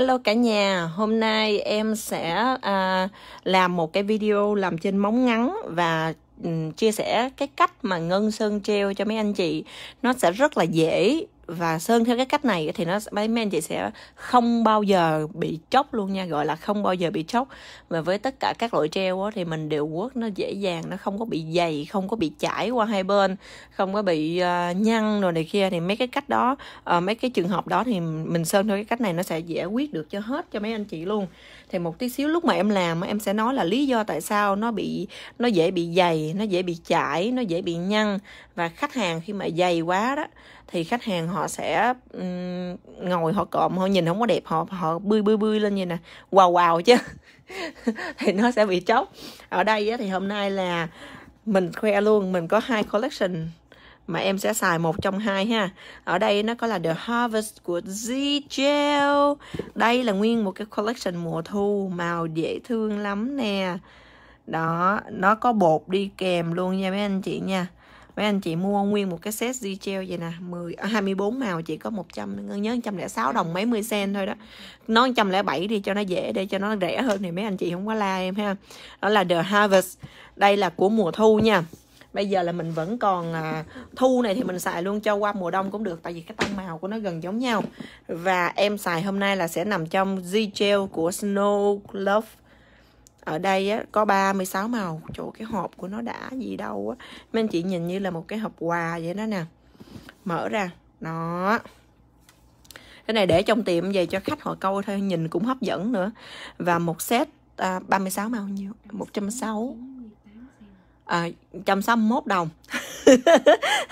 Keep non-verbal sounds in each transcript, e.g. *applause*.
Hello cả nhà, hôm nay em sẽ à, làm một cái video làm trên móng ngắn và um, chia sẻ cái cách mà ngân sơn treo cho mấy anh chị. Nó sẽ rất là dễ và sơn theo cái cách này thì nó mấy anh chị sẽ không bao giờ bị chóc luôn nha gọi là không bao giờ bị chóc và với tất cả các loại treo á, thì mình đều quất nó dễ dàng nó không có bị dày không có bị chảy qua hai bên không có bị uh, nhăn rồi này kia thì mấy cái cách đó uh, mấy cái trường hợp đó thì mình sơn theo cái cách này nó sẽ giải quyết được cho hết cho mấy anh chị luôn thì một tí xíu lúc mà em làm em sẽ nói là lý do tại sao nó bị nó dễ bị dày nó dễ bị chảy nó dễ bị nhăn và khách hàng khi mà dày quá đó thì khách hàng họ sẽ um, ngồi họ cộm họ nhìn không có đẹp họ họ bươi bươi bươi lên như nè quào quào chứ *laughs* thì nó sẽ bị chóc ở đây á, thì hôm nay là mình khoe luôn mình có hai collection mà em sẽ xài một trong hai ha ở đây nó có là The Harvest của Z Gel đây là nguyên một cái collection mùa thu màu dễ thương lắm nè đó nó có bột đi kèm luôn nha mấy anh chị nha với anh chị mua nguyên một cái set di gel vậy nè 10 24 à, màu chỉ có 100 ngân nhớ 106 đồng mấy mươi sen thôi đó nó 107 đi cho nó dễ để cho nó rẻ hơn thì mấy anh chị không có la em ha đó là The Harvest đây là của mùa thu nha bây giờ là mình vẫn còn à, thu này thì mình xài luôn cho qua mùa đông cũng được tại vì cái tông màu của nó gần giống nhau và em xài hôm nay là sẽ nằm trong Z gel của Snow Love ở đây á, có 36 màu chỗ cái hộp của nó đã gì đâu á mấy anh chị nhìn như là một cái hộp quà vậy đó nè mở ra nó cái này để trong tiệm về cho khách họ câu thôi nhìn cũng hấp dẫn nữa và một set à, 36 màu nhiêu 160 à, ờ, 161 đồng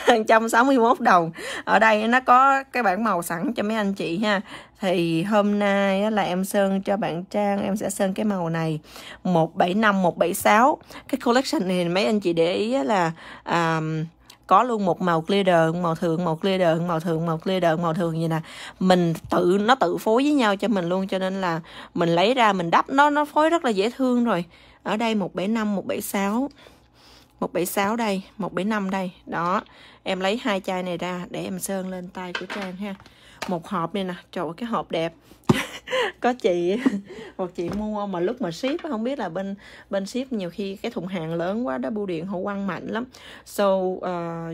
161 *laughs* đồng ở đây nó có cái bảng màu sẵn cho mấy anh chị ha thì hôm nay là em sơn cho bạn Trang em sẽ sơn cái màu này 175 176 cái collection này mấy anh chị để ý là à, có luôn một màu clear đờn màu thường màu clear đờn màu thường màu clear đờn màu thường vậy nè mình tự nó tự phối với nhau cho mình luôn cho nên là mình lấy ra mình đắp nó nó phối rất là dễ thương rồi ở đây 175 176 176 đây 175 đây đó em lấy hai chai này ra để em sơn lên tay của Trang ha một hộp này nè trời cái hộp đẹp *laughs* có chị một chị mua mà lúc mà ship không biết là bên bên ship nhiều khi cái thùng hàng lớn quá đó bưu điện họ quăng mạnh lắm so uh,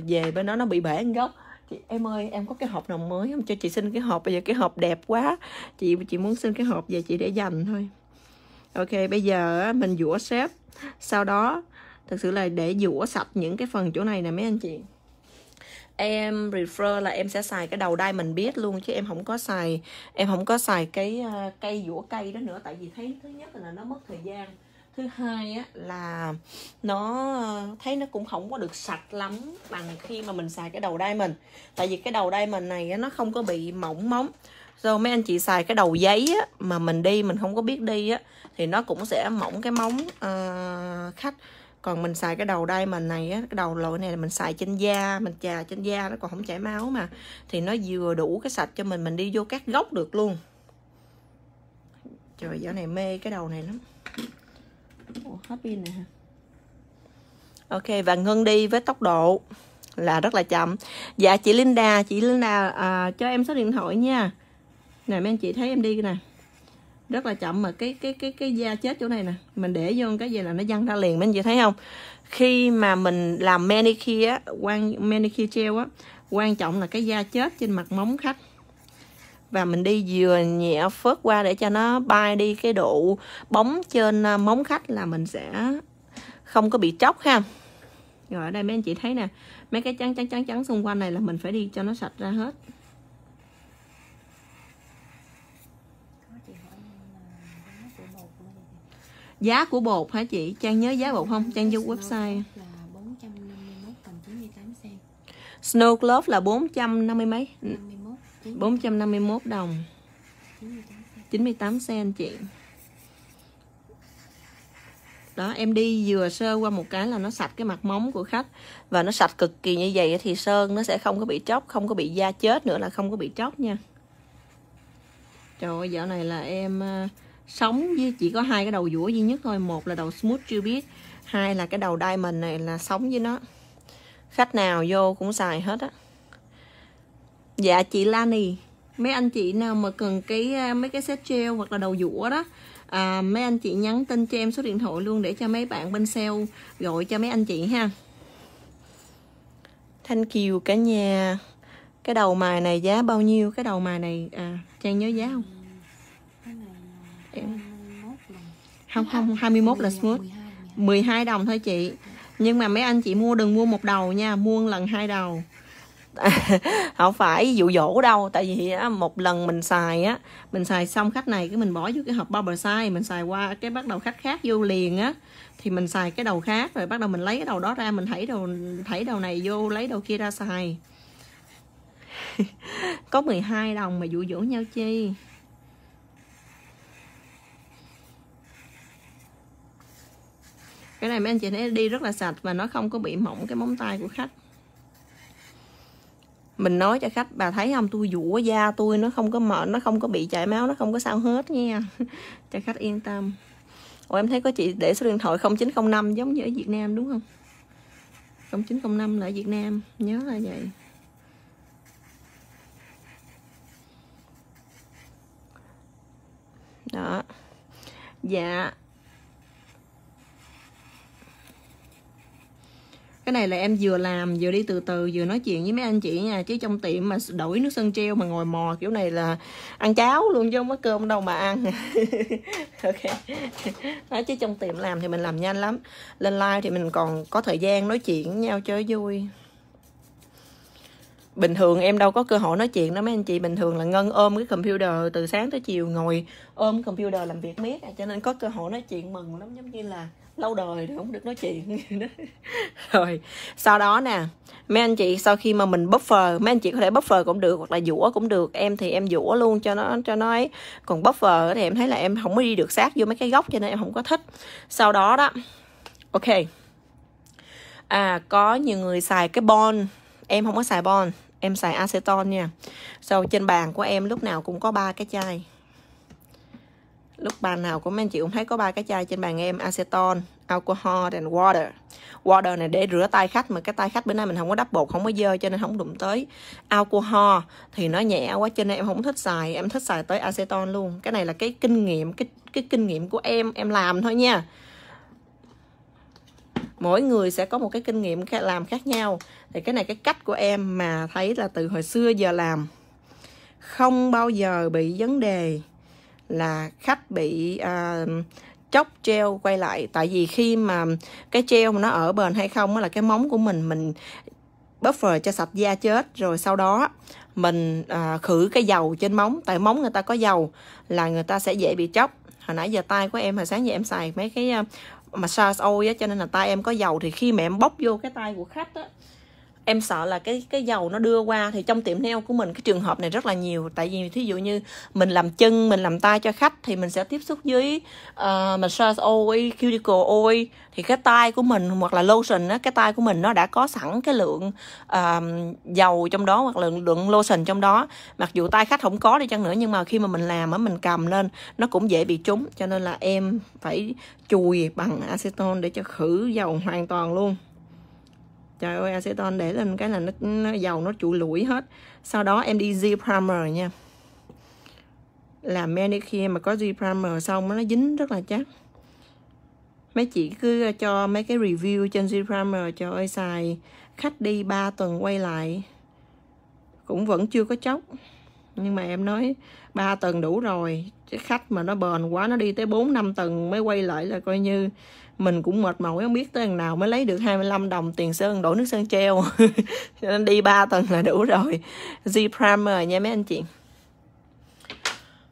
về bên đó nó bị bể gốc chị em ơi em có cái hộp nào mới không cho chị xin cái hộp bây giờ cái hộp đẹp quá chị chị muốn xin cái hộp về chị để dành thôi ok bây giờ mình dũa xếp sau đó thực sự là để rửa sạch những cái phần chỗ này nè mấy anh chị em refer là em sẽ xài cái đầu đai mình biết luôn chứ em không có xài em không có xài cái ờ, cây dũa cây đó nữa tại vì thấy thứ nhất là nó mất thời gian thứ hai á, là nó ờ, thấy nó cũng không có được sạch lắm bằng khi mà mình xài cái đầu đai mình tại vì cái đầu đai mình này á, nó không có bị mỏng móng rồi mấy anh chị xài cái đầu giấy á, mà mình đi mình không có biết đi á, thì nó cũng sẽ mỏng cái móng uh, khách còn mình xài cái đầu đây mình này á cái đầu loại này là mình xài trên da mình chà trên da nó còn không chảy máu mà thì nó vừa đủ cái sạch cho mình mình đi vô các gốc được luôn trời giờ này mê cái đầu này lắm Ủa, hết pin nè ok và ngân đi với tốc độ là rất là chậm dạ chị Linda chị Linda à, cho em số điện thoại nha nè mấy anh chị thấy em đi nè rất là chậm mà cái cái cái cái da chết chỗ này nè mình để vô cái gì là nó văng ra liền mấy anh chị thấy không khi mà mình làm manicure á quan manicure treo á quan trọng là cái da chết trên mặt móng khách và mình đi vừa nhẹ phớt qua để cho nó bay đi cái độ bóng trên à, móng khách là mình sẽ không có bị tróc ha rồi ở đây mấy anh chị thấy nè mấy cái trắng trắng trắng trắng xung quanh này là mình phải đi cho nó sạch ra hết giá của bột hả chị trang nhớ giá bột không trang vô website Snow Glove là 450 mấy 451 đồng 98 cent chị đó em đi vừa sơ qua một cái là nó sạch cái mặt móng của khách và nó sạch cực kỳ như vậy thì sơn nó sẽ không có bị chóc không có bị da chết nữa là không có bị chóc nha trời ơi dạo này là em à, sống với chỉ có hai cái đầu dũa duy nhất thôi một là đầu smooth chưa biết hai là cái đầu diamond này là sống với nó khách nào vô cũng xài hết á dạ chị Lani mấy anh chị nào mà cần cái uh, mấy cái set treo hoặc là đầu dũa đó à, mấy anh chị nhắn tin cho em số điện thoại luôn để cho mấy bạn bên sale gọi cho mấy anh chị ha thanh kiều cả nhà cái đầu mài này giá bao nhiêu cái đầu mài này à trang nhớ giá không không không 21 là smooth 12 đồng thôi chị nhưng mà mấy anh chị mua đừng mua một đầu nha mua lần hai đầu *laughs* không phải dụ dỗ đâu tại vì một lần mình xài á mình xài xong khách này cái mình bỏ vô cái hộp bubble size mình xài qua cái bắt đầu khách khác vô liền á thì mình xài cái đầu khác rồi bắt đầu mình lấy cái đầu đó ra mình thấy đầu thấy đầu này vô lấy đầu kia ra xài *laughs* có 12 đồng mà dụ dỗ nhau chi cái này mấy anh chị thấy đi rất là sạch và nó không có bị mỏng cái móng tay của khách mình nói cho khách bà thấy không tôi dũa da tôi nó không có mệt nó không có bị chảy máu nó không có sao hết nha *laughs* cho khách yên tâm ủa em thấy có chị để số điện thoại 0905 giống như ở Việt Nam đúng không 0905 là Việt Nam nhớ là vậy đó dạ cái này là em vừa làm vừa đi từ từ vừa nói chuyện với mấy anh chị nha chứ trong tiệm mà đổi nước sơn treo mà ngồi mò kiểu này là ăn cháo luôn chứ không có cơm đâu mà ăn *laughs* ok nói chứ trong tiệm làm thì mình làm nhanh lắm lên live thì mình còn có thời gian nói chuyện với nhau chơi vui bình thường em đâu có cơ hội nói chuyện đó mấy anh chị bình thường là ngân ôm cái computer từ sáng tới chiều ngồi ôm computer làm việc miết à. cho nên có cơ hội nói chuyện mừng lắm giống như là lâu đời rồi không được nói chuyện *laughs* rồi sau đó nè mấy anh chị sau khi mà mình buffer mấy anh chị có thể buffer cũng được hoặc là dũa cũng được em thì em dũa luôn cho nó cho nó ấy còn buffer thì em thấy là em không có đi được sát vô mấy cái góc cho nên em không có thích sau đó đó ok à có nhiều người xài cái bon em không có xài bon em xài acetone nha sau trên bàn của em lúc nào cũng có ba cái chai lúc bàn nào của anh chị cũng thấy có ba cái chai trên bàn em acetone alcohol and water water này để rửa tay khách mà cái tay khách bữa nay mình không có đắp bột không có dơ cho nên không đụng tới alcohol thì nó nhẹ quá cho nên em không thích xài em thích xài tới acetone luôn cái này là cái kinh nghiệm cái cái kinh nghiệm của em em làm thôi nha mỗi người sẽ có một cái kinh nghiệm làm khác nhau thì cái này cái cách của em mà thấy là từ hồi xưa giờ làm không bao giờ bị vấn đề là khách bị à, chóc treo quay lại tại vì khi mà cái treo mà nó ở bền hay không là cái móng của mình mình buffer cho sạch da chết rồi sau đó mình à, khử cái dầu trên móng tại móng người ta có dầu là người ta sẽ dễ bị chóc hồi nãy giờ tay của em hồi sáng giờ em xài mấy cái à, massage oil á cho nên là tay em có dầu thì khi mà em bóc vô cái tay của khách á em sợ là cái cái dầu nó đưa qua thì trong tiệm nail của mình cái trường hợp này rất là nhiều tại vì thí dụ như mình làm chân mình làm tay cho khách thì mình sẽ tiếp xúc với uh, massage oil cuticle oil thì cái tay của mình hoặc là lotion á cái tay của mình nó đã có sẵn cái lượng uh, dầu trong đó hoặc là lượng lotion trong đó mặc dù tay khách không có đi chăng nữa nhưng mà khi mà mình làm á mình cầm lên nó cũng dễ bị trúng cho nên là em phải chùi bằng acetone để cho khử dầu hoàn toàn luôn trời ơi aceton để lên cái là nó, nó dầu nó trụi lủi hết sau đó em đi Z primer nha làm manicure mà có Z primer xong nó dính rất là chắc mấy chị cứ ờ, cho mấy cái review trên Z primer trời ơi xài khách đi 3 tuần quay lại cũng vẫn chưa có chóc nhưng mà em nói 3 tầng đủ rồi cái khách mà nó bền quá nó đi tới 4 5 tầng mới quay lại là coi như mình cũng mệt mỏi không biết tới lần nào mới lấy được 25 đồng tiền sơn đổ nước sơn treo *laughs* cho nên đi 3 tầng là đủ rồi Z primer nha mấy anh chị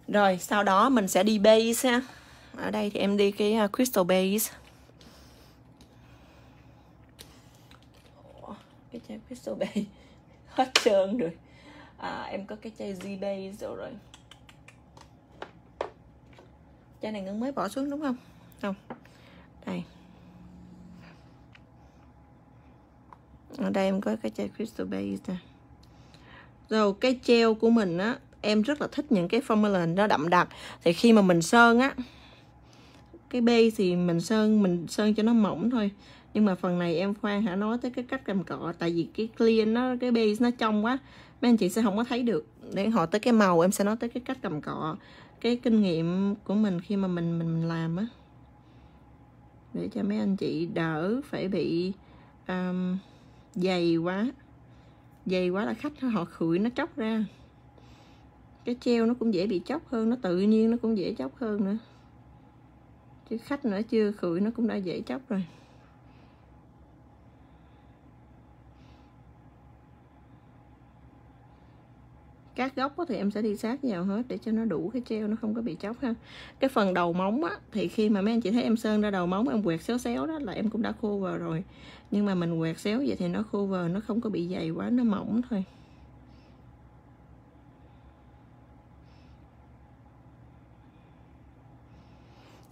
rồi sau đó mình sẽ đi base ở đây thì em đi cái à, crystal base cái chai crystal base *laughs* hết trơn rồi à, em có cái chai z base rồi rồi chai này ngưng mới bỏ xuống đúng không không đây ở đây em có cái chai crystal base nè rồi cái treo của mình á em rất là thích những cái formula nó đậm đặc thì khi mà mình sơn á cái base thì mình sơn mình sơn cho nó mỏng thôi nhưng mà phần này em khoan hả nói tới cái cách cầm cọ tại vì cái clean nó cái base nó trong quá mấy anh chị sẽ không có thấy được để họ tới cái màu em sẽ nói tới cái cách cầm cọ cái kinh nghiệm của mình khi mà mình mình, làm á để cho mấy anh chị đỡ phải bị um, dày quá dày quá là khách họ khửi nó chóc ra cái treo nó cũng dễ bị chóc hơn nó tự nhiên nó cũng dễ chóc hơn nữa chứ khách nữa chưa khửi nó cũng đã dễ chóc rồi các góc thì em sẽ đi sát vào hết để cho nó đủ cái treo nó không có bị chóc ha cái phần đầu móng á, thì khi mà mấy anh chị thấy em sơn ra đầu móng em quẹt xéo xéo đó là em cũng đã khô vờ rồi nhưng mà mình quẹt xéo vậy thì nó khô vờ nó không có bị dày quá nó mỏng thôi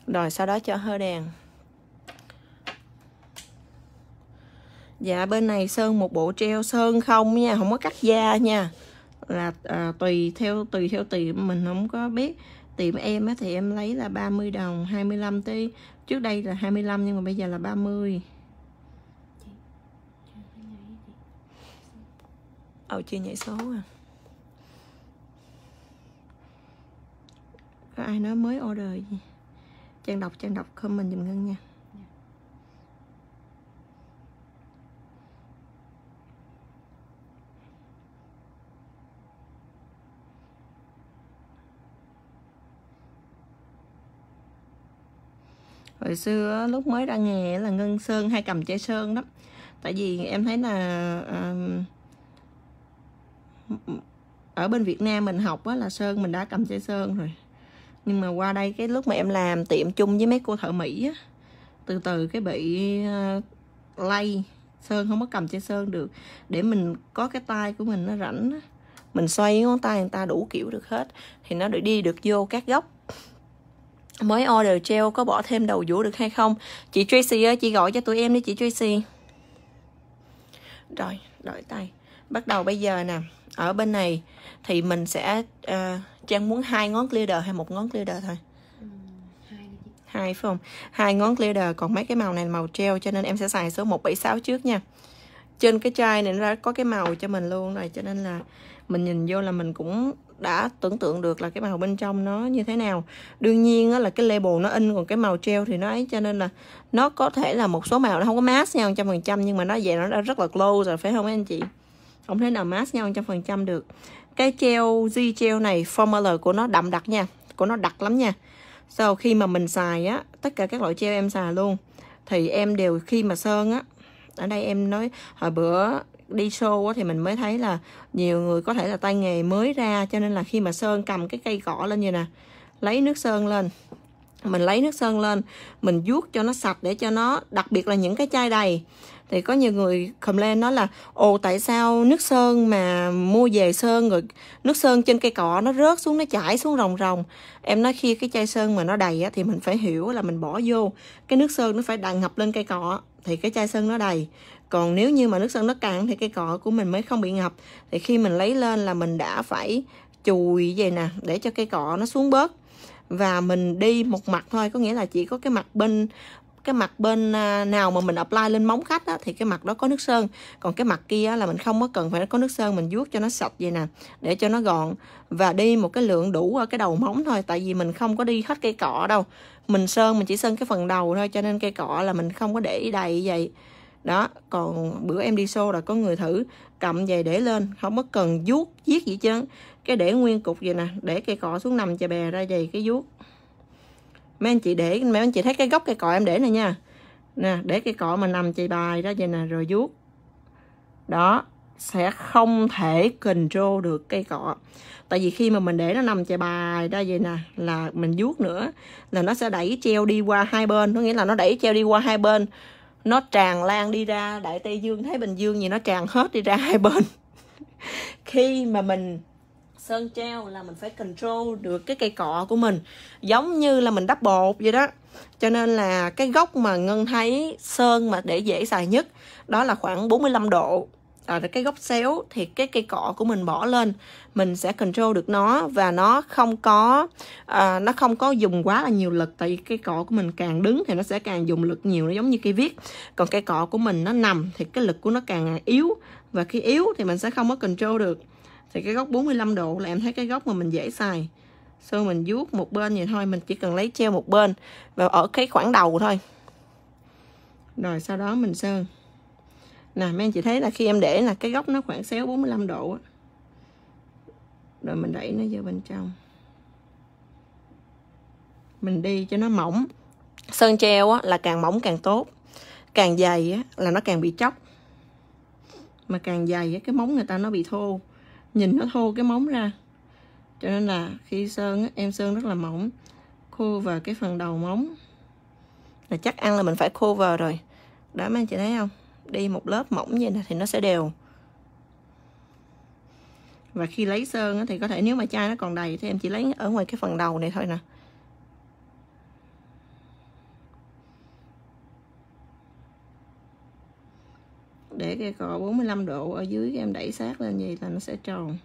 rồi sau đó cho hơi đèn dạ bên này sơn một bộ treo sơn không nha không có cắt da nha là à, tùy theo tùy theo tiệm mình không có biết tiệm em á, thì em lấy là 30 đồng 25 tí trước đây là 25 nhưng mà bây giờ là 30 ờ oh, chưa nhảy số à có ai nói mới order gì trang đọc trang đọc comment dùm ngân nha hồi xưa lúc mới ra nghề là ngân sơn hay cầm chai sơn đó tại vì em thấy là à, ở bên Việt Nam mình học á, là sơn mình đã cầm chai sơn rồi nhưng mà qua đây cái lúc mà em làm tiệm chung với mấy cô thợ Mỹ á, từ từ cái bị uh, ờ, lay sơn không có cầm chai sơn được để mình có cái tay của mình nó rảnh á. mình xoay ngón tay người ta đủ kiểu được hết thì nó được đi được vô các góc mới order gel có bỏ thêm đầu vũ được hay không chị Tracy ơi chị gọi cho tụi em đi chị Tracy rồi đổi tay bắt đầu bây giờ nè ở bên này thì mình sẽ uh, trang muốn hai ngón glitter hay một ngón glitter thôi hai phải không hai ngón glitter còn mấy cái màu này là màu treo, cho nên em sẽ xài số 176 trước nha trên cái chai này nó đã có cái màu cho mình luôn rồi cho nên là mình nhìn vô là mình cũng đã tưởng tượng được là cái màu bên trong nó như thế nào đương nhiên là cái label nó in còn cái màu treo thì nó ấy cho nên là nó có thể là một số màu nó không có mask nhau trăm phần trăm nhưng mà nó vậy nó đã rất là close rồi phải không anh chị không thể nào mask nhau trăm phần trăm được cái treo g treo này formula của nó đậm đặc nha của nó đặc lắm nha sau khi mà mình xài á tất cả các loại treo em xài luôn thì em đều khi mà sơn á ở đây em nói hồi bữa đi show thì mình mới thấy là nhiều người có thể là tay nghề mới ra cho nên là khi mà sơn cầm cái cây cỏ lên như nè lấy nước sơn lên mình lấy nước sơn lên mình vuốt cho nó sạch để cho nó đặc biệt là những cái chai đầy thì có nhiều người cầm lên nói là ồ tại sao nước sơn mà mua về sơn rồi nước sơn trên cây cỏ nó rớt xuống nó chảy xuống rồng rồng em nói khi cái chai sơn mà nó đầy á, thì mình phải hiểu là mình bỏ vô cái nước sơn nó phải đà ngập lên cây cỏ thì cái chai sơn nó đầy còn nếu như mà nước sân nó cạn thì cây cọ của mình mới không bị ngập thì khi mình lấy lên là mình đã phải chùi vậy nè để cho cây cọ nó xuống bớt và mình đi một mặt thôi có nghĩa là chỉ có cái mặt bên cái mặt bên à, nào mà mình apply lên móng khách á, thì cái mặt đó có nước sơn còn cái mặt kia á, là mình không có cần phải có nước sơn mình vuốt cho nó sạch vậy nè để cho nó gọn và đi một cái lượng đủ ở cái đầu móng thôi tại vì mình không có đi hết cây cọ đâu mình sơn mình chỉ sơn cái phần đầu thôi cho nên cây cọ là mình không có để đầy vậy đó còn bữa em đi xô là có người thử cầm về để lên không có cần vuốt viết gì chứ cái để nguyên cục vậy nè để cây cọ xuống nằm chà bè ra dày cái vuốt mấy anh chị để mấy anh chị thấy cái gốc cây cọ em để này nha nè để cây cọ mà nằm chày bài ra vậy nè rồi vuốt đó sẽ không thể control được cây cọ tại vì khi mà mình để nó nằm chà bài ra vậy nè là mình vuốt nữa là nó sẽ đẩy treo đi qua hai bên có nghĩa là nó đẩy treo đi qua hai bên nó tràn lan đi ra đại tây dương thái bình dương gì nó tràn hết đi ra hai bên *laughs* khi mà mình sơn treo là mình phải control được cái cây cọ của mình giống như là mình đắp bột vậy đó cho nên là cái góc mà ngân thấy sơn mà để dễ xài nhất đó là khoảng 45 độ à, cái gốc xéo thì cái cây cọ của mình bỏ lên mình sẽ control được nó và nó không có à, nó không có dùng quá là nhiều lực tại vì cây cọ của mình càng đứng thì nó sẽ càng dùng lực nhiều nó giống như cây viết còn cây cọ của mình nó nằm thì cái lực của nó càng yếu và khi yếu thì mình sẽ không có control được thì cái góc 45 độ là em thấy cái góc mà mình dễ xài so mình vuốt một bên vậy thôi mình chỉ cần lấy treo một bên và ở cái khoảng đầu thôi rồi sau đó mình sơn nè mấy anh chị thấy là khi em để là cái góc nó khoảng xéo 45 độ rồi mình đẩy nó vô bên trong mình đi cho nó mỏng sơn treo á, là càng mỏng càng tốt càng dày á, là nó càng bị chóc mà càng dày á, cái móng người ta nó bị thô nhìn nó thô cái móng ra cho nên là khi sơn á, em sơn rất là mỏng khô vào cái phần đầu móng là chắc ăn là mình phải khô vào rồi đó mấy anh chị thấy không đi một lớp mỏng như này thì nó sẽ đều và khi lấy sơn thì có thể nếu mà chai nó còn đầy thì em chỉ lấy ở ngoài cái phần đầu này thôi nè để cái cò 45 độ ở dưới em đẩy sát lên vậy là nó sẽ tròn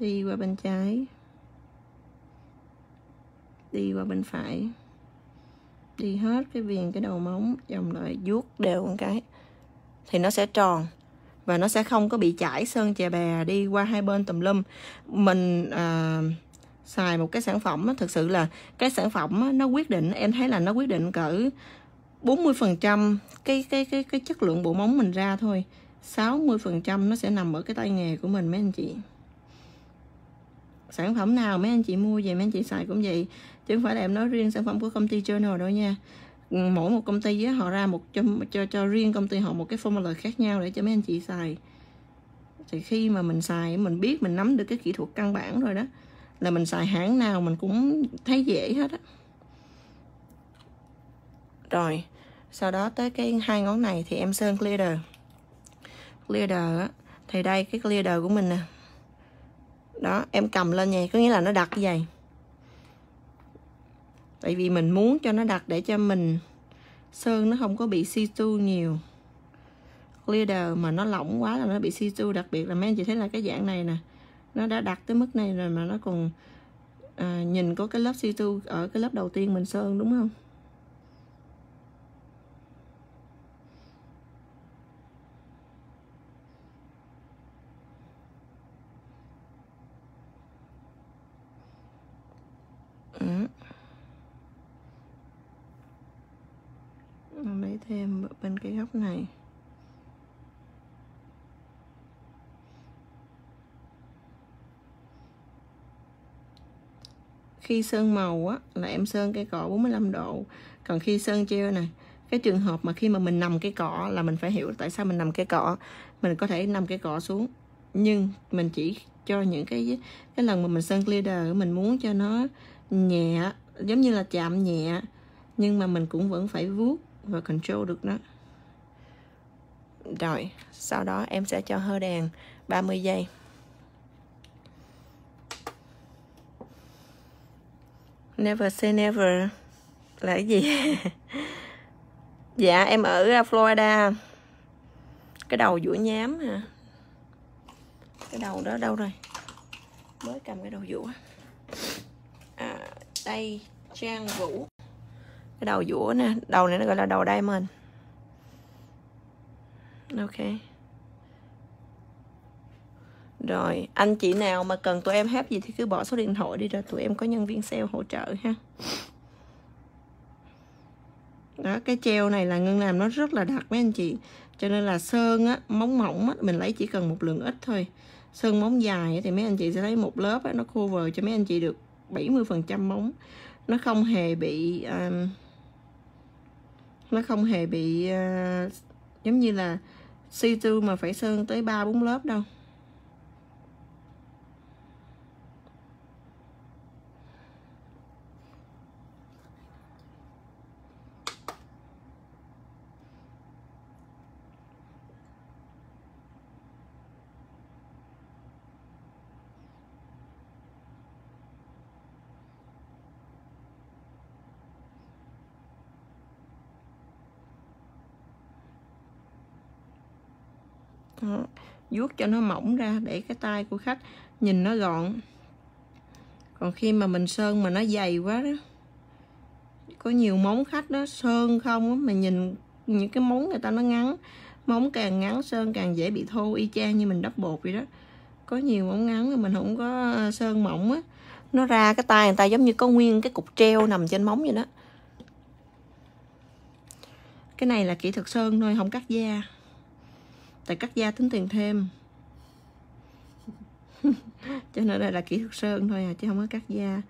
đi qua bên trái đi qua bên phải đi hết cái viền cái đầu móng vòng lại vuốt đều một cái thì nó sẽ tròn và nó sẽ không có bị chảy sơn chè bè đi qua hai bên tùm lum mình à, xài một cái sản phẩm thực sự là cái sản phẩm nó quyết định em thấy là nó quyết định cỡ 40 phần trăm cái cái cái cái chất lượng bộ móng mình ra thôi 60 phần trăm nó sẽ nằm ở cái tay nghề của mình mấy anh chị sản phẩm nào mấy anh chị mua về mấy anh chị xài cũng vậy chứ không phải là em nói riêng sản phẩm của công ty journal đâu nha mỗi một công ty á, họ ra một cho, cho cho riêng công ty họ một cái formula khác nhau để cho mấy anh chị xài thì khi mà mình xài mình biết mình nắm được cái kỹ thuật căn bản rồi đó là mình xài hãng nào mình cũng thấy dễ hết á rồi sau đó tới cái hai ngón này thì em sơn clear clear á thì đây cái clear của mình nè đó em cầm lên vậy có nghĩa là nó đặt vậy tại vì mình muốn cho nó đặt để cho mình sơn nó không có bị si tu nhiều glitter mà nó lỏng quá là nó bị si tu đặc biệt là mấy anh chị thấy là cái dạng này nè nó đã đặt tới mức này rồi mà nó còn à, nhìn có cái lớp si tu ở cái lớp đầu tiên mình sơn đúng không lấy thêm bên cái góc này khi sơn màu á là em sơn cây cọ 45 độ còn khi sơn treo này cái trường hợp mà khi mà mình nằm cái cọ là mình phải hiểu tại sao mình nằm cái cọ mình có thể nằm cái cọ xuống nhưng mình chỉ cho những cái cái lần mà mình sơn glider mình muốn cho nó nhẹ giống như là chạm nhẹ nhưng mà mình cũng vẫn phải vuốt và control được nó rồi sau đó em sẽ cho hơ đàn 30 giây Never say never là cái gì *laughs* dạ em ở Florida cái đầu dũi nhám hả cái đầu đó đâu rồi mới cầm cái đầu dũa à, đây Trang Vũ cái đầu dũa nè đầu này nó gọi là đầu diamond ok rồi anh chị nào mà cần tụi em help gì thì cứ bỏ số điện thoại đi rồi tụi em có nhân viên sale hỗ trợ ha đó cái treo này là ngân làm nó rất là đặc mấy anh chị cho nên là sơn á móng mỏng á mình lấy chỉ cần một lượng ít thôi sơn móng dài thì mấy anh chị sẽ thấy một lớp á, nó cover cho mấy anh chị được 70% móng nó không hề bị um, nó không hề bị uh, giống như là si tu mà phải sơn tới ba bốn lớp đâu vuốt cho nó mỏng ra để cái tay của khách nhìn nó gọn còn khi mà mình sơn mà nó dày quá đó có nhiều móng khách đó sơn không á mà nhìn những cái móng người ta nó ngắn móng càng ngắn sơn càng dễ bị thô y chang như mình đắp bột vậy đó có nhiều móng ngắn mà mình không có ờ, sơn mỏng á nó ra cái tay người ta giống như có nguyên cái cục treo nằm trên móng vậy đó cái này là kỹ thuật sơn thôi không cắt da tại cắt da tính tiền thêm *laughs* cho nên đây là kỹ thuật sơn thôi à chứ không có cắt da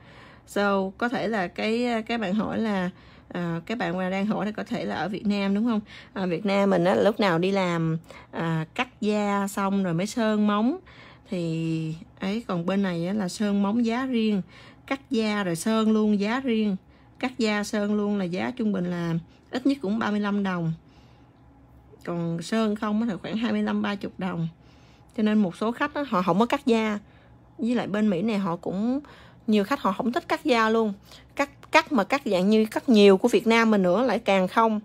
so có thể là cái các bạn hỏi là à, các bạn mà đang hỏi là có thể là ở Việt Nam đúng không à, Việt Nam mình á lúc nào đi làm à, cắt da xong rồi mới sơn móng thì ấy còn bên này á, là sơn móng giá riêng cắt da rồi sơn luôn giá riêng cắt da sơn luôn là giá trung bình là ít nhất cũng 35 đồng còn sơn không thì khoảng 25 30 đồng cho nên một số khách đó, họ không có cắt da với lại bên Mỹ này họ cũng nhiều khách họ không thích cắt da luôn cắt cắt mà cắt dạng như cắt nhiều của Việt Nam mình nữa lại càng không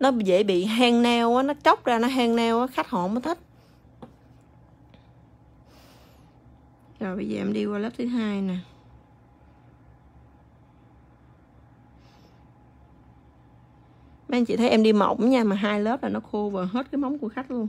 nó dễ bị hang neo nó chóc ra nó hang neo khách họ không có thích rồi bây giờ em đi qua lớp thứ hai nè mấy anh chị thấy em đi mỏng nha mà hai lớp là nó khô và hết cái móng của khách luôn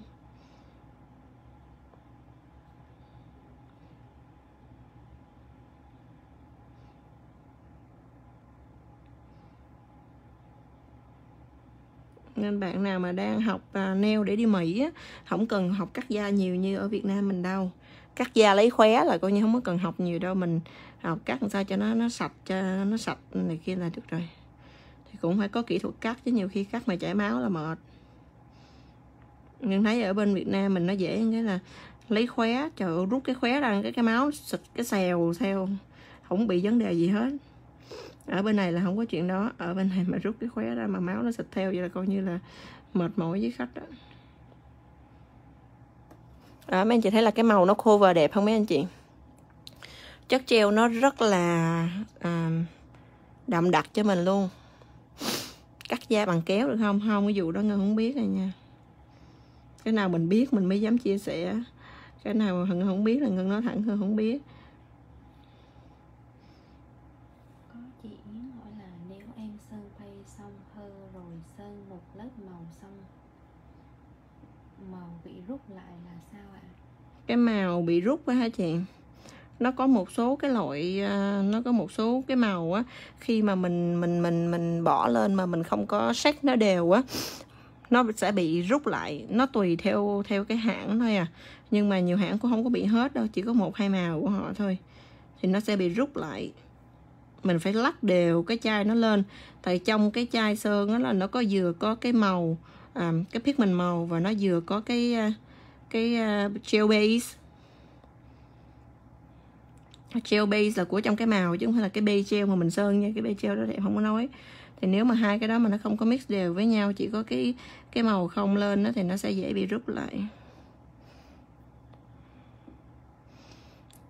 nên bạn nào mà đang học à, neo để đi Mỹ á, không cần học cắt da nhiều như ở Việt Nam mình đâu cắt da lấy khóe là coi như không có cần học nhiều đâu mình học cắt làm sao cho nó nó sạch cho nó sạch này kia là được rồi cũng phải có kỹ thuật cắt chứ nhiều khi cắt mà chảy máu là mệt nhưng thấy ở bên Việt Nam mình nó dễ như là lấy khóe trời rút cái khóe ra cái cái máu xịt cái xèo theo không bị vấn đề gì hết ở bên này là không có chuyện đó ở bên này mà rút cái khóe ra mà máu nó xịt theo vậy là coi như là mệt mỏi với khách đó đó à, mấy anh chị thấy là cái màu nó khô và đẹp không mấy anh chị chất treo nó rất là à, đậm đặc cho mình luôn da bằng kéo được không không cái vụ đó ngân không biết rồi nha cái nào mình biết mình mới dám chia sẻ cái nào ngân không biết là ngân nói thẳng hơn không biết có chị Yến hỏi là nếu em sơn phay xong hơ rồi sơn một lớp màu xong màu bị rút lại là sao ạ cái màu bị rút quá hả chị nó có một số cái loại à, nó có một số cái màu á khi mà mình mình mình mình bỏ lên mà mình không có sắc nó đều á nó sẽ bị rút lại nó tùy theo theo cái hãng thôi à nhưng mà nhiều hãng cũng không có bị hết đâu chỉ có một hai màu của họ thôi thì nó sẽ bị rút lại mình phải lắc đều cái chai nó lên tại trong cái chai sơn đó là nó có vừa có cái màu à, cái pigment màu và nó vừa có cái à, cái uh, gel base gel base là của trong cái màu chứ không phải là cái base gel mà mình sơn nha cái base gel đó đẹp không có nói thì nếu mà hai cái đó mà nó không có mix đều với nhau chỉ có cái cái màu không lên đó thì nó sẽ dễ bị rút lại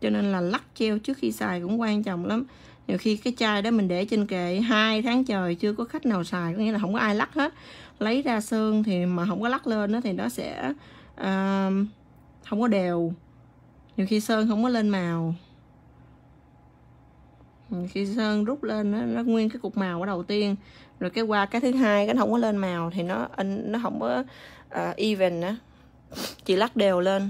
cho nên là lắc treo trước khi xài cũng quan trọng lắm nhiều khi cái chai đó mình để trên kệ hai tháng trời chưa có khách nào xài có nghĩa là không có ai lắc hết lấy ra sơn thì mà không có lắc lên đó thì nó sẽ uh, không có đều nhiều khi sơn không có lên màu Ừ, khi sơn rút lên nó, nó nguyên cái cục màu ở đầu tiên rồi cái qua cái thứ hai cái nó không có lên màu thì nó in nó không có uh, even nữa chị lắc đều lên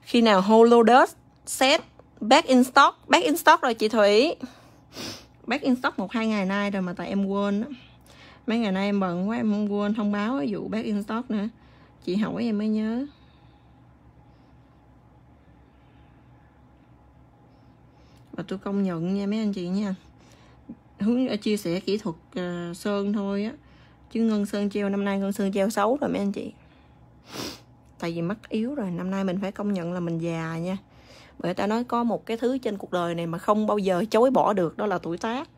khi nào holodesk set back in stock back in stock rồi chị thủy back in stock một hai ngày nay rồi mà tại em quên đó. mấy ngày nay em bận quá em không quên thông báo vụ back in stock nữa chị hỏi em mới nhớ và tôi công nhận nha mấy anh chị nha hướng chia sẻ kỹ thuật uh, sơn thôi á chứ ngân sơn treo năm nay ngân sơn treo xấu rồi mấy anh chị tại vì mắt yếu rồi năm nay mình phải công nhận là mình già nha bởi ta nói có một cái thứ trên cuộc đời này mà không bao giờ chối bỏ được đó là tuổi tác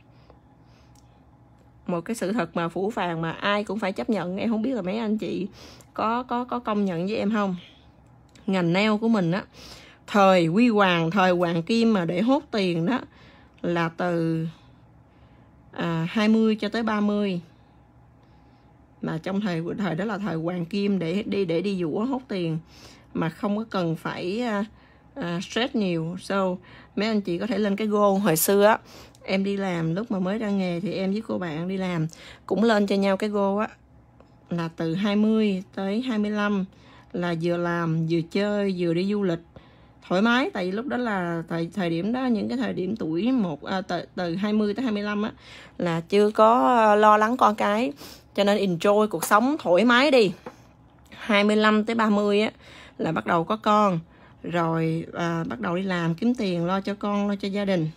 một cái sự thật mà phủ phàng mà ai cũng phải chấp nhận em không biết là mấy anh chị có có có công nhận với em không ngành nail của mình á thời quy hoàng thời hoàng kim mà để hốt tiền đó là từ à, 20 cho tới 30 mà trong thời thời đó là thời hoàng kim để đi để đi dũa hốt tiền mà không có cần phải à, à, stress nhiều so mấy anh chị có thể lên cái goal hồi xưa á em đi làm lúc mà mới ra nghề thì em với cô bạn đi làm cũng lên cho nhau cái goal á là từ 20 tới 25 là vừa làm vừa chơi vừa đi du lịch thoải mái tại vì lúc đó là thời thời điểm đó những cái thời điểm tuổi một à, từ, từ 20 tới 25 á là chưa có ờ, lo lắng con cái cho nên enjoy cuộc sống thoải mái đi 25 tới 30 á là bắt đầu có con rồi à, bắt đầu đi làm kiếm tiền lo cho con lo cho gia đình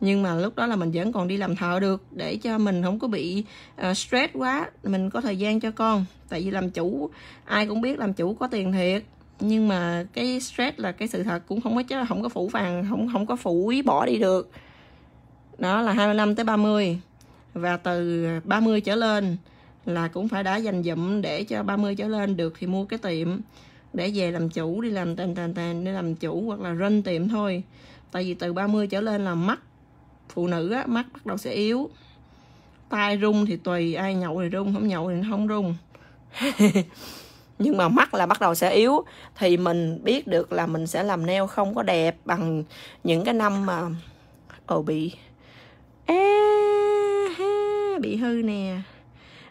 nhưng mà lúc đó là mình vẫn còn đi làm thợ được để cho mình không có bị uh, stress quá mình có thời gian cho con tại vì làm chủ ai cũng biết làm chủ có tiền thiệt nhưng mà cái stress là cái sự thật cũng không có chứ không có phủ phàng không không có phủ ý bỏ đi được đó là 25 tới 30 và từ 30 trở lên là cũng phải đã dành dụm để cho 30 trở lên được thì mua cái tiệm để về làm chủ đi làm tàn tàn tàn để làm chủ hoặc là run tiệm thôi tại vì từ 30 trở lên là mắt phụ nữ á, mắt bắt đầu sẽ yếu tay rung thì tùy ai nhậu thì rung không nhậu thì không rung *laughs* nhưng mà mắt là bắt đầu sẽ yếu thì mình biết được là mình sẽ làm nail không có đẹp bằng những cái năm mà ồ ờ, bị à, bị hư nè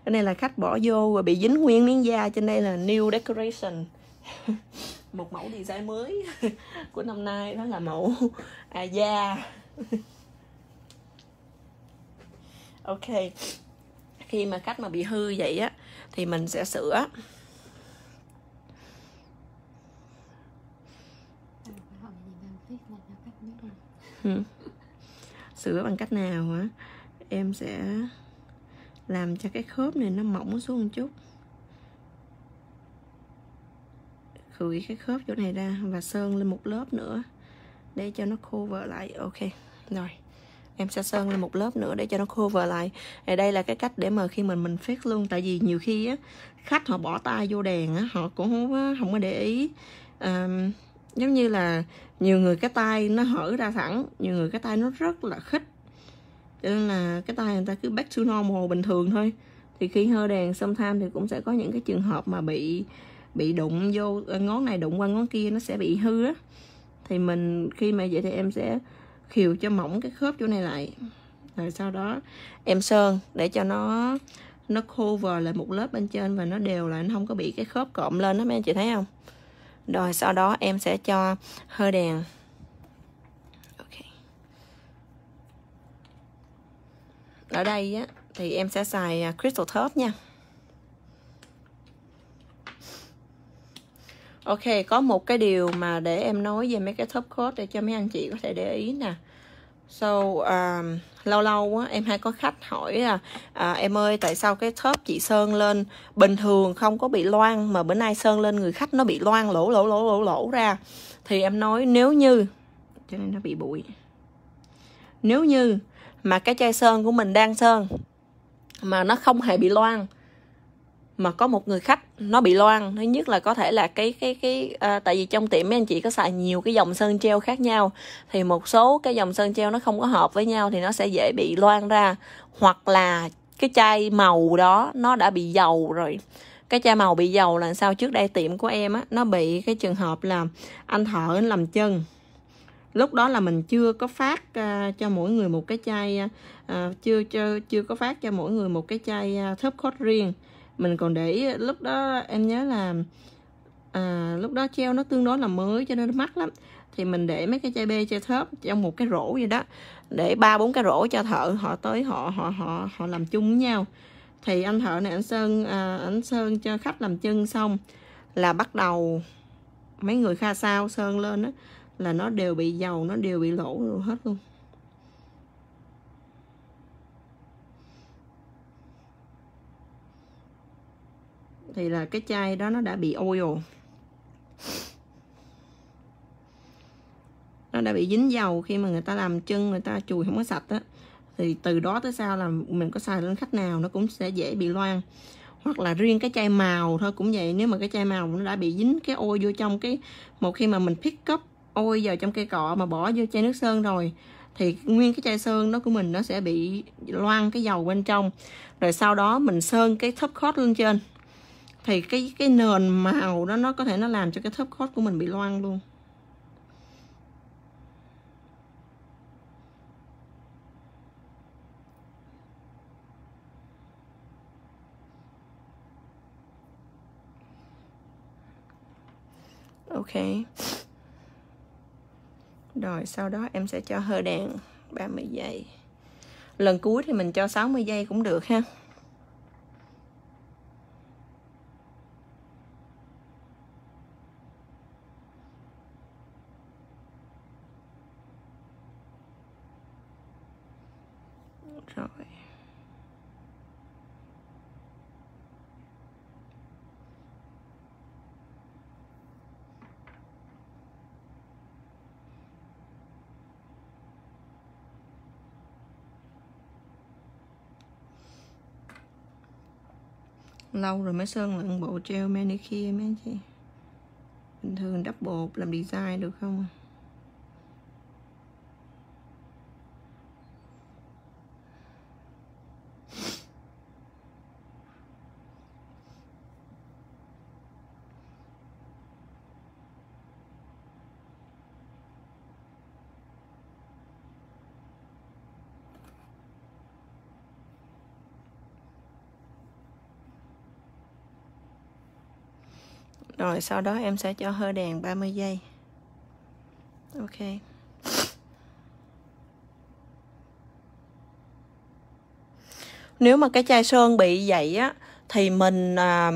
cái này là khách bỏ vô rồi bị dính nguyên miếng da trên đây là new decoration *laughs* một mẫu design mới *laughs* của năm nay đó là mẫu à, da *laughs* ok khi mà khách mà bị hư vậy á thì mình sẽ sửa Ừ. sửa bằng cách nào hả em sẽ làm cho cái khớp này nó mỏng xuống một chút khửi cái khớp chỗ này ra và sơn lên một lớp nữa để cho nó khô vỡ lại ok rồi em sẽ sơn lên một lớp nữa để cho nó khô vờ lại thì đây là cái cách để mà khi mình mình phết luôn tại vì nhiều khi á khách họ bỏ tay vô đèn á họ cũng không, không có để ý um, giống như là nhiều người cái tay nó hở ra thẳng nhiều người cái tay nó rất là khít, cho nên là cái tay người ta cứ back to normal bình thường thôi thì khi hơ đèn tham thì cũng sẽ có những cái trường hợp mà bị bị đụng vô à, ngón này đụng qua ngón kia nó sẽ bị hư á thì mình khi mà vậy thì em sẽ khiều cho mỏng cái khớp chỗ này lại rồi sau đó em sơn để cho nó nó khô vờ lại một lớp bên trên và nó đều là nó không có bị cái khớp cộm lên đó mấy anh chị thấy không rồi sau đó em sẽ cho hơi đèn ở đây á, thì em sẽ xài à, crystal top nha Ok, có một cái điều mà để em nói về mấy cái top code để cho mấy anh chị có thể để ý nè. So um, lâu lâu á, em hay có khách hỏi là à, em ơi tại sao cái thớp chị sơn lên bình thường không có bị loang mà bữa nay sơn lên người khách nó bị loang lỗ lỗ lỗ lỗ lỗ ra thì em nói nếu như cho nên nó bị bụi nếu như mà cái chai sơn của mình đang sơn mà nó không hề bị loang mà có một người khách nó bị loang thứ nhất là có thể là cái cái cái à, tại vì trong tiệm mấy anh chị có xài nhiều cái dòng sơn treo khác nhau thì một số cái dòng sơn treo nó không có hợp với nhau thì nó sẽ dễ bị loang ra hoặc là cái chai màu đó nó đã bị dầu rồi cái chai màu bị dầu là sao trước đây tiệm của em á nó bị cái trường hợp là anh thợ làm chân lúc đó là mình chưa có phát uh, cho mỗi người một cái chai uh, chưa chưa chưa có phát cho mỗi người một cái chai uh, thớp khót riêng mình còn để ý, lúc đó em nhớ là à, lúc đó treo nó tương đối là mới cho nên nó mắc lắm thì mình để mấy cái chai bê chai thớp trong một cái rổ gì đó để ba bốn cái rổ cho thợ họ tới họ họ họ họ làm chung với nhau thì anh thợ này anh sơn à, anh sơn cho khách làm chân xong là bắt đầu mấy người kha sao sơn lên á là nó đều bị dầu nó đều bị lỗ hết luôn thì là cái chai đó nó đã bị oil nó đã bị dính dầu khi mà người ta làm chân người ta chùi không có sạch á thì từ đó tới sau là mình có xài lên khách nào nó cũng sẽ dễ bị loang hoặc là riêng cái chai màu thôi cũng vậy nếu mà cái chai màu nó đã bị dính cái ôi vô trong cái một khi mà mình pick up ôi vào trong cây cọ mà bỏ vô chai nước sơn rồi thì nguyên cái chai sơn đó của mình nó sẽ bị loang cái dầu bên trong rồi sau đó mình sơn cái top coat lên trên thì cái cái nền màu đó nó có thể nó làm cho cái thấp khót của mình bị loang luôn ok rồi sau đó em sẽ cho hơi đàn 30 giây lần cuối thì mình cho 60 giây cũng được ha lâu rồi mới sơn lại bộ treo manicure mấy anh chị bình thường double làm design được không à rồi sau đó em sẽ cho hơi đèn 30 giây ok nếu mà cái chai sơn bị vậy á thì mình à,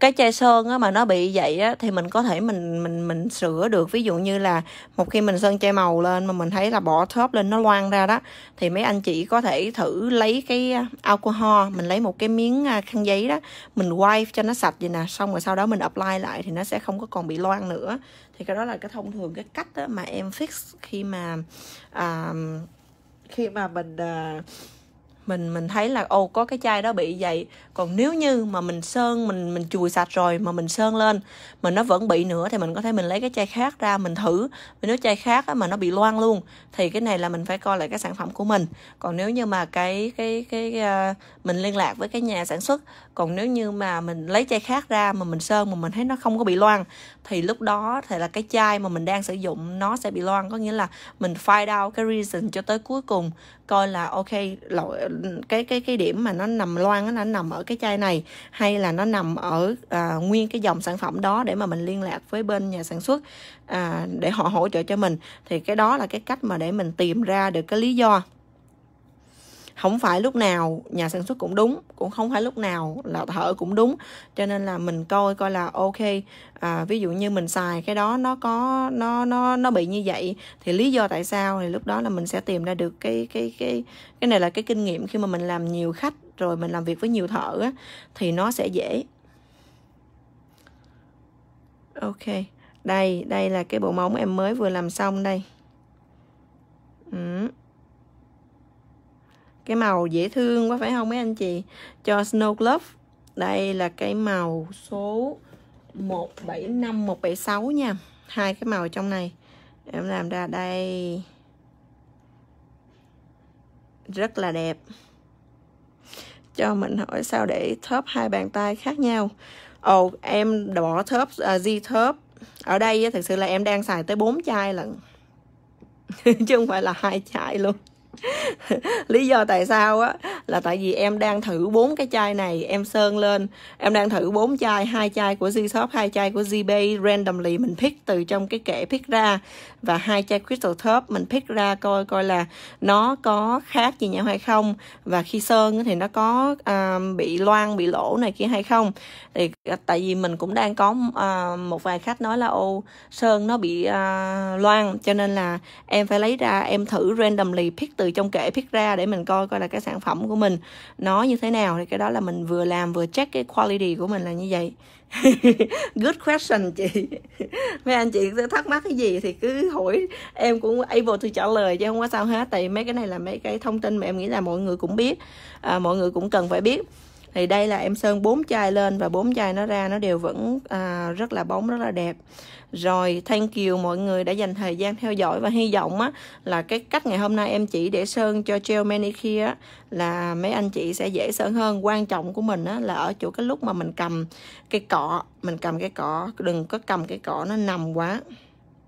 cái chai sơn á, mà nó bị vậy á, thì mình có thể mình mình mình sửa được ví dụ như là một khi mình sơn chai màu lên mà mình thấy là bỏ thớp lên nó loang ra đó thì mấy anh chị có thể thử lấy cái à, alcohol mình lấy một cái miếng à, khăn giấy đó mình wipe cho nó sạch vậy nè xong rồi sau đó mình apply lại thì nó sẽ không có còn bị loang nữa thì cái đó là cái thông thường cái cách đó mà em fix khi mà uh, khi mà mình uh, mình mình thấy là ô có cái chai đó bị vậy còn nếu như mà mình sơn mình mình chùi sạch rồi mà mình sơn lên mà nó vẫn bị nữa thì mình có thể mình lấy cái chai khác ra mình thử vì nếu chai khác á, mà nó bị loang luôn thì cái này là mình phải coi lại cái sản phẩm của mình còn nếu như mà cái cái cái, cái uh, mình liên lạc với cái nhà sản xuất còn nếu như mà mình lấy chai khác ra mà mình sơn mà mình thấy nó không có bị loang thì lúc đó thì là cái chai mà mình đang sử dụng nó sẽ bị loang có nghĩa là mình find out cái reason cho tới cuối cùng coi là ok lỗi cái cái cái điểm mà nó nằm loan nó nằm ở cái chai này hay là nó nằm ở à, nguyên cái dòng sản phẩm đó để mà mình liên lạc với bên nhà sản xuất à, để họ hỗ trợ cho mình thì cái đó là cái cách mà để mình tìm ra được cái lý do không phải lúc nào nhà sản xuất cũng đúng cũng không phải lúc nào là thở cũng đúng cho nên là mình coi coi là ok à, ví dụ như mình xài cái đó nó có nó nó nó bị như vậy thì lý do tại sao thì lúc đó là mình sẽ tìm ra được cái cái cái cái này là cái kinh nghiệm khi mà mình làm nhiều khách rồi mình làm việc với nhiều thợ á, thì nó sẽ dễ ok đây đây là cái bộ móng em mới vừa làm xong đây cái màu dễ thương quá phải không mấy anh chị cho Snow Glove đây là cái màu số 175 176 nha hai cái màu trong này em làm ra đây rất là đẹp cho mình hỏi sao để thớp hai bàn tay khác nhau ồ em bỏ thớp uh, à, di thớp ở đây thực sự là em đang xài tới 4 chai lần *laughs* chứ không phải là hai chai luôn *laughs* lý do tại sao á là tại vì em đang thử bốn cái chai này em sơn lên em đang thử bốn chai hai chai của Z shop hai chai của ZB randomly mình pick từ trong cái kệ pick ra và hai chai crystal top mình pick ra coi coi là nó có khác gì nhau hay không và khi sơn thì nó có uh, bị loang bị lỗ này kia hay không thì à, tại vì mình cũng đang có uh, một vài khách nói là ô sơn nó bị uh, loang cho nên là em phải lấy ra em thử randomly pick từ trong kệ pick ra để mình coi coi là cái sản phẩm của mình nó như thế nào thì cái đó là mình vừa làm vừa check cái quality của mình là như vậy *laughs* good question chị *laughs* mấy anh chị thắc mắc cái gì thì cứ hỏi em cũng able to trả lời chứ không có sao hết tại mấy cái này là mấy cái thông tin mà em nghĩ là mọi người cũng biết à, mọi người cũng cần phải biết thì đây là em sơn bốn chai lên và bốn chai nó ra nó đều vẫn à, rất là bóng rất là đẹp rồi thank you mọi người đã dành thời gian theo dõi và hy vọng á, là cái cách ngày hôm nay em chỉ để sơn cho gel manicure á, là mấy anh chị sẽ dễ sơn hơn quan trọng của mình á, là ở chỗ cái lúc mà mình cầm cái cọ mình cầm cái cọ đừng có cầm cái cọ nó nằm quá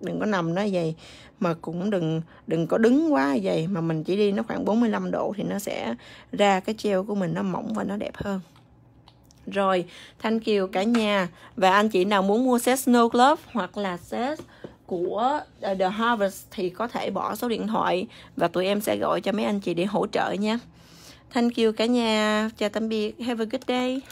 đừng có nằm nó vậy mà cũng đừng đừng có đứng quá vậy mà mình chỉ đi nó khoảng 45 độ thì nó sẽ ra cái treo của mình nó mỏng và nó đẹp hơn rồi thanh kiều cả nhà và anh chị nào muốn mua set snow glove hoặc là set của ờ, The Harvest thì có thể bỏ số điện thoại và tụi em sẽ gọi cho mấy anh chị để hỗ trợ nha. Thank you cả nhà. Chào tạm biệt. Have a good day.